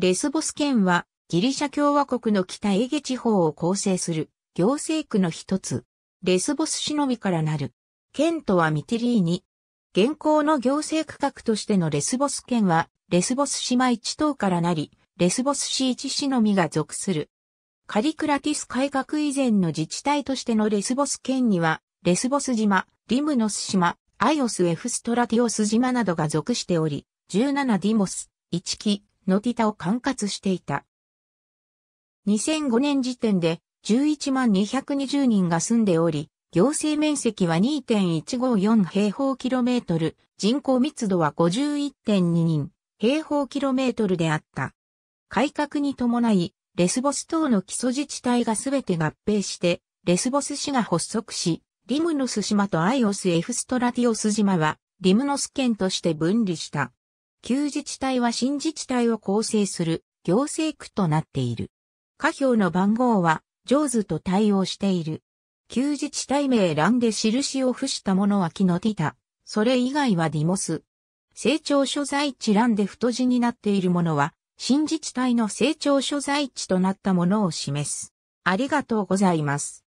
レスボス県はギリシャ共和国の北エゲ地方を構成する行政区の一つ、レスボス市のみからなる。県とはミテリーニ。現行の行政区画としてのレスボス県は、レスボス島一島からなり、レスボス市一市のみが属する。カリクラティス改革以前の自治体としてのレスボス県には、レスボス島、リムノス島、アイオスエフストラティオス島などが属しており、17ディモス、1期、ノティタを管轄していた。2005年時点で11万220人が住んでおり、行政面積は2.154平方キロメートル、人口密度は51.2人平方キロメートルであった。改革に伴い、レスボス等の基礎自治体がすべて合併して、レスボス市が発足し、リムノス島とアイオスエフストラティオス島は、リムノス県として分離した。旧自治体は新自治体を構成する行政区となっている。下表の番号は、上手と対応している。旧自治体名欄で印を付したものは木のティタ。それ以外はディモス。成長所在地欄で太字になっているものは、新自治体の成長所在地となったものを示す。ありがとうございます。